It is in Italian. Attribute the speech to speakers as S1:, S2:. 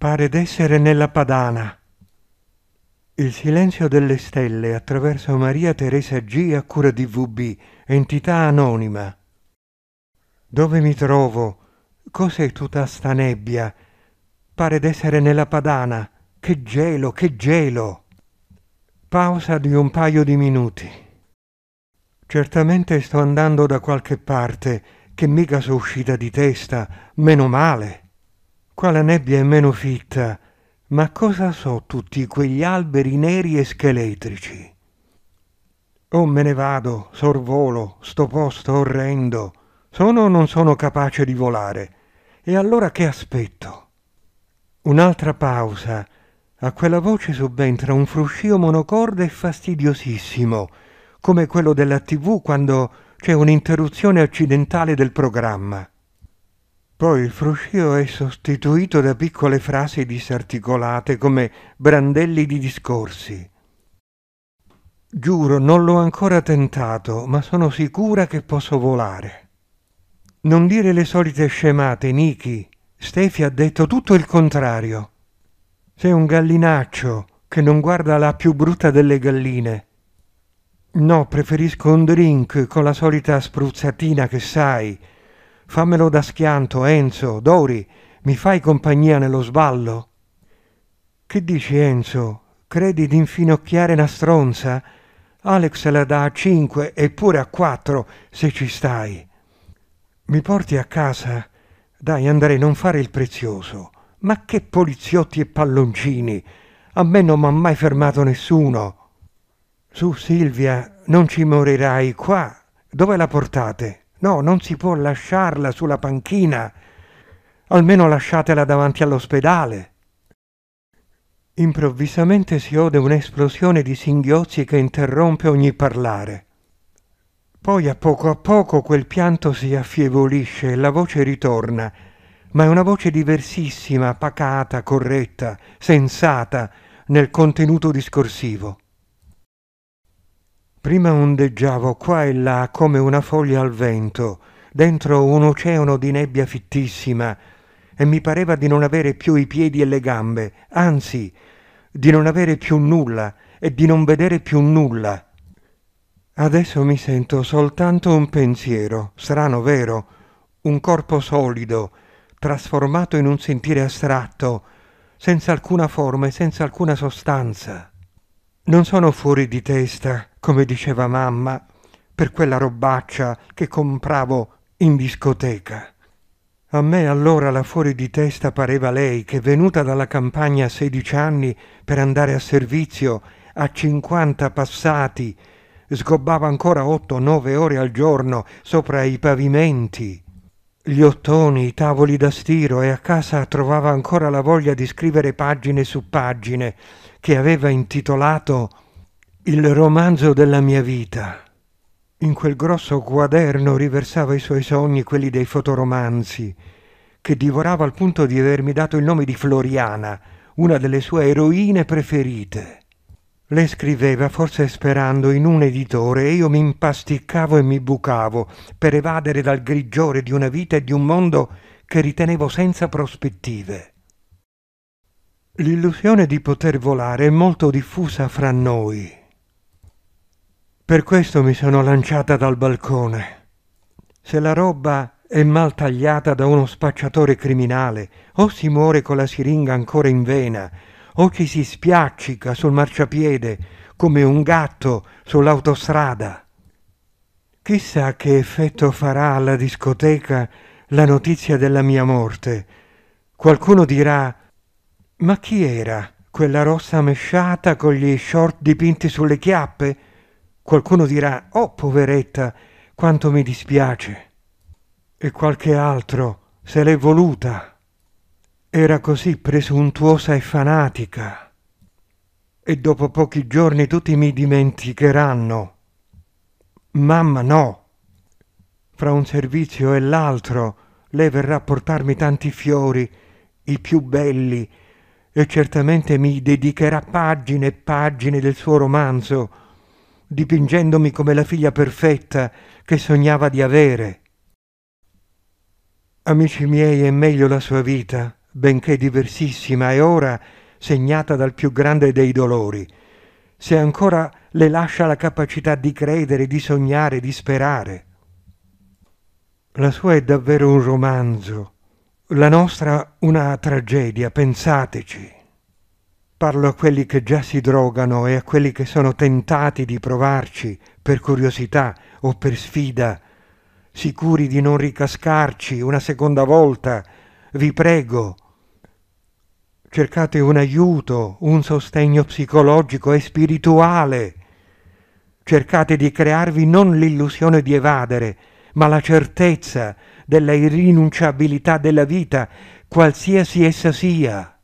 S1: Pare d'essere nella padana. Il silenzio delle stelle attraverso Maria Teresa G. a cura di VB, entità anonima. Dove mi trovo? Cos'è tutta sta nebbia? Pare d'essere nella padana. Che gelo, che gelo! Pausa di un paio di minuti. Certamente sto andando da qualche parte, che mica so uscita di testa, meno male. Qua la nebbia è meno fitta, ma cosa so tutti quegli alberi neri e scheletrici? O me ne vado, sorvolo, sto posto orrendo. Sono o non sono capace di volare? E allora che aspetto? Un'altra pausa. A quella voce subentra un fruscio monocorde e fastidiosissimo, come quello della TV quando c'è un'interruzione accidentale del programma. Poi il fruscio è sostituito da piccole frasi disarticolate come brandelli di discorsi. Giuro, non l'ho ancora tentato, ma sono sicura che posso volare. Non dire le solite scemate, Niki. Stefi ha detto tutto il contrario. Sei un gallinaccio che non guarda la più brutta delle galline. No, preferisco un drink con la solita spruzzatina che sai, Fammelo da schianto, Enzo, Dori, mi fai compagnia nello sballo? Che dici, Enzo? Credi di infinocchiare una stronza? Alex la dà a cinque e pure a quattro, se ci stai. Mi porti a casa? Dai, Andrei, non fare il prezioso. Ma che poliziotti e palloncini! A me non m'ha mai fermato nessuno. Su, Silvia, non ci morirai qua. Dove la portate? No, non si può lasciarla sulla panchina. Almeno lasciatela davanti all'ospedale. Improvvisamente si ode un'esplosione di singhiozzi che interrompe ogni parlare. Poi a poco a poco quel pianto si affievolisce e la voce ritorna, ma è una voce diversissima, pacata, corretta, sensata nel contenuto discorsivo. Prima ondeggiavo qua e là come una foglia al vento, dentro un oceano di nebbia fittissima, e mi pareva di non avere più i piedi e le gambe, anzi, di non avere più nulla e di non vedere più nulla. Adesso mi sento soltanto un pensiero, strano vero, un corpo solido, trasformato in un sentire astratto, senza alcuna forma e senza alcuna sostanza. Non sono fuori di testa, come diceva mamma, per quella robaccia che compravo in discoteca. A me allora la fuori di testa pareva lei che venuta dalla campagna a sedici anni per andare a servizio a cinquanta passati sgobbava ancora otto o nove ore al giorno sopra i pavimenti, gli ottoni, i tavoli da stiro e a casa trovava ancora la voglia di scrivere pagine su pagine che aveva intitolato Il romanzo della mia vita. In quel grosso quaderno riversava i suoi sogni, quelli dei fotoromanzi, che divorava al punto di avermi dato il nome di Floriana, una delle sue eroine preferite. Le scriveva forse sperando in un editore e io mi impasticcavo e mi bucavo per evadere dal grigiore di una vita e di un mondo che ritenevo senza prospettive. L'illusione di poter volare è molto diffusa fra noi. Per questo mi sono lanciata dal balcone. Se la roba è mal tagliata da uno spacciatore criminale, o si muore con la siringa ancora in vena, o ci si spiaccica sul marciapiede come un gatto sull'autostrada. Chissà che effetto farà alla discoteca la notizia della mia morte. Qualcuno dirà ma chi era quella rossa mesciata con gli short dipinti sulle chiappe? Qualcuno dirà, oh poveretta, quanto mi dispiace. E qualche altro se l'è voluta. Era così presuntuosa e fanatica. E dopo pochi giorni tutti mi dimenticheranno. Mamma no. Fra un servizio e l'altro lei verrà a portarmi tanti fiori, i più belli, e certamente mi dedicherà pagine e pagine del suo romanzo, dipingendomi come la figlia perfetta che sognava di avere. Amici miei, è meglio la sua vita, benché diversissima e ora segnata dal più grande dei dolori, se ancora le lascia la capacità di credere, di sognare, di sperare. La sua è davvero un romanzo, la nostra una tragedia, pensateci. Parlo a quelli che già si drogano e a quelli che sono tentati di provarci per curiosità o per sfida, sicuri di non ricascarci una seconda volta, vi prego. Cercate un aiuto, un sostegno psicologico e spirituale. Cercate di crearvi non l'illusione di evadere, ma la certezza della irrinunciabilità della vita, qualsiasi essa sia.